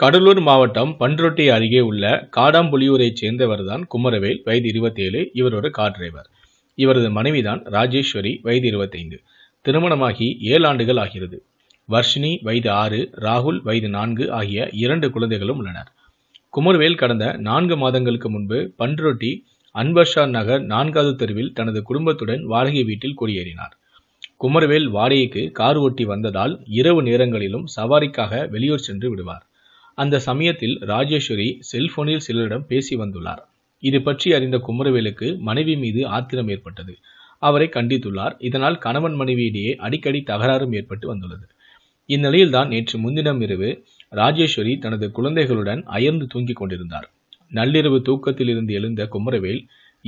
கடலூர் மாவட்டம் பன்ருட்டி அருகே உள்ள காடாம்புலியூரைச் சேர்ந்தவர்தான் குமரவேல் வயது இருபத்தேழு இவர் ஒரு கார் டிரைவர் இவரது மனைவிதான் ராஜேஸ்வரி வயது இருபத்தைந்து திருமணமாகி ஏழு ஆண்டுகள் ஆகிறது வர்ஷினி வயது ஆறு ராகுல் வயது நான்கு ஆகிய இரண்டு குழந்தைகளும் உள்ளனர் குமரவேல் கடந்த நான்கு மாதங்களுக்கு முன்பு பன்ருட்டி அன்பர்ஷா நகர் நான்காவது தெருவில் தனது குடும்பத்துடன் வாடகை வீட்டில் குடியேறினார் குமரவேல் வாடகைக்கு கார் ஓட்டி வந்ததால் இரவு நேரங்களிலும் சவாரிக்காக வெளியூர் சென்று விடுவார் அந்த சமயத்தில் ராஜேஸ்வரி செல்போனில் சிலரிடம் பேசி வந்துள்ளார் இது பற்றி அறிந்த குமரவேலுக்கு மனைவி மீது ஆத்திரம் ஏற்பட்டது அவரை கண்டித்துள்ளார் இதனால் கணவன் மனைவியிடையே அடிக்கடி தகராறும் ஏற்பட்டு வந்துள்ளது இந்நிலையில் தான் நேற்று முன்தினம் இரவு ராஜேஸ்வரி தனது குழந்தைகளுடன் அயர்ந்து தூங்கிக் கொண்டிருந்தார் நள்ளிரவு தூக்கத்தில் இருந்து எழுந்த குமரவேல்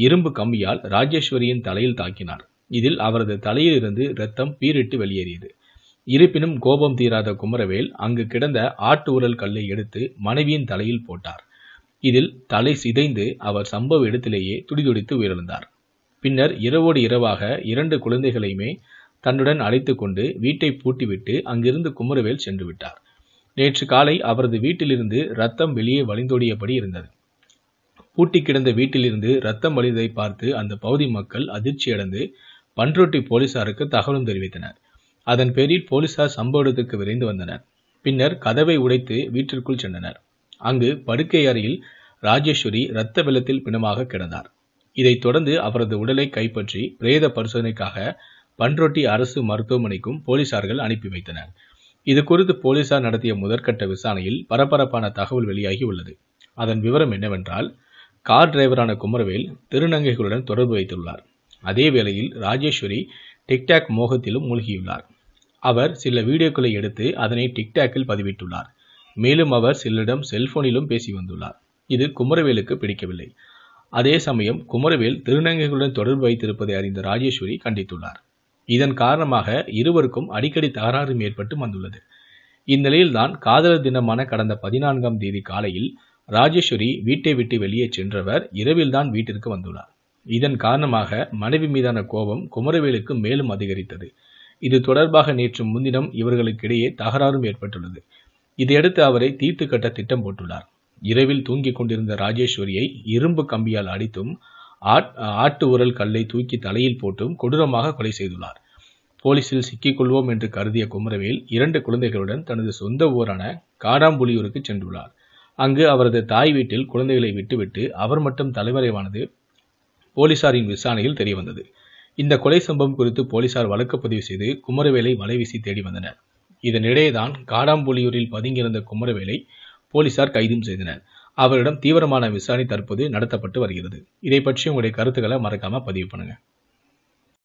இரும்பு கம்பியால் ராஜேஸ்வரியின் தலையில் தாக்கினார் இதில் அவரது தலையிலிருந்து இரத்தம் பீரிட்டு வெளியேறியது இருப்பினும் கோபம் தீராத குமரவேல் அங்கு கிடந்த ஆட்டு உரல் கல்லை எடுத்து மனைவியின் தலையில் போட்டார் இதில் தலை சிதைந்து அவர் சம்பவ இடத்திலேயே துடிதுடித்து உயிரிழந்தார் பின்னர் இரவோடு இரவாக இரண்டு குழந்தைகளையுமே தன்னுடன் அழைத்து கொண்டு வீட்டை பூட்டிவிட்டு அங்கிருந்து குமரவேல் சென்று விட்டார் நேற்று காலை அவரது வீட்டிலிருந்து ரத்தம் வெளியே வழிந்தோடியபடி இருந்தது பூட்டி கிடந்த வீட்டிலிருந்து ரத்தம் வழிந்ததை பார்த்து அந்த பகுதி மக்கள் அதிர்ச்சியடைந்து பன்ரொட்டி போலீசாருக்கு தகவலும் தெரிவித்தனர் அதன் பேரில் போலீசார் சம்பவ இடத்திற்கு விரைந்து வந்தனர் பின்னர் கதவை உடைத்து வீட்டிற்குள் சென்றனர் அங்கு படுக்கை அறையில் ராஜேஸ்வரி இரத்த வெள்ளத்தில் பிணமாக கிடந்தார் இதைத் தொடர்ந்து அவரது உடலை கைப்பற்றி பிரேத பரிசோதனைக்காக பன்ரொட்டி அரசு மருத்துவமனைக்கும் போலீசார்கள் அனுப்பி வைத்தனர் இது குறித்து போலீசார் நடத்திய முதற்கட்ட விசாரணையில் பரபரப்பான தகவல் வெளியாகி உள்ளது அதன் விவரம் என்னவென்றால் கார் டிரைவரான குமரவேல் திருநங்கைகளுடன் தொடர்பு வைத்துள்ளார் அதே வேளையில் ராஜேஸ்வரி டிக்டாக் மோகத்திலும் மூழ்கியுள்ளார் அவர் சில வீடியோக்களை எடுத்து அதனை டிக்டாக்கில் பதிவிட்டுள்ளார் மேலும் அவர் சிலரிடம் செல்போனிலும் பேசி வந்துள்ளார் இது குமரவேலுக்கு பிடிக்கவில்லை அதே சமயம் குமரவேல் திருநங்கைகளுடன் தொடர்பு வைத்திருப்பதை அறிந்த ராஜேஸ்வரி கண்டித்துள்ளார் இதன் காரணமாக இருவருக்கும் அடிக்கடி தகராறு ஏற்பட்டு வந்துள்ளது இந்நிலையில்தான் காதலர் தினமான கடந்த பதினான்காம் தேதி காலையில் ராஜேஸ்வரி வீட்டை விட்டு வெளியே சென்றவர் இரவில்தான் வீட்டிற்கு வந்துள்ளார் இதன் காரணமாக மனைவி மீதான கோபம் குமரவேலுக்கு மேலும் அதிகரித்தது இது தொடர்பாக நேற்று முன்தினம் இவர்களுக்கிடையே தகராறும் ஏற்பட்டுள்ளது இதையடுத்து அவரை தீர்த்து கட்ட திட்டம் போட்டுள்ளார் இரவில் தூங்கிக் கொண்டிருந்த ராஜேஸ்வரியை இரும்பு கம்பியால் அடித்தும் ஆட்டு உரல் கல்லை தூக்கி தலையில் போட்டும் கொடூரமாக கொலை செய்துள்ளார் போலீசில் கொள்வோம் என்று கருதிய குமரவேல் இரண்டு குழந்தைகளுடன் தனது சொந்த ஊரான காடாம்புலியூருக்கு சென்றுள்ளார் அங்கு அவரது தாய் வீட்டில் குழந்தைகளை விட்டுவிட்டு அவர் மட்டும் தலைமறைவானது போலீசாரின் விசாரணையில் தெரியவந்தது இந்த கொலை சம்பவம் குறித்து போலீசார் வழக்கு பதிவு செய்து குமரவேலை வலைவீசி தேடி வந்தனர் இதனிடையே தான் காடாம்புலியூரில் பதுங்கியிருந்த குமரவேலை போலீசார் கைதும் செய்தனர் அவரிடம் தீவிரமான விசாரணை தற்போது நடத்தப்பட்டு வருகிறது இதை பற்றி உங்களுடைய கருத்துக்களை மறக்காம பதிவு பண்ணுங்க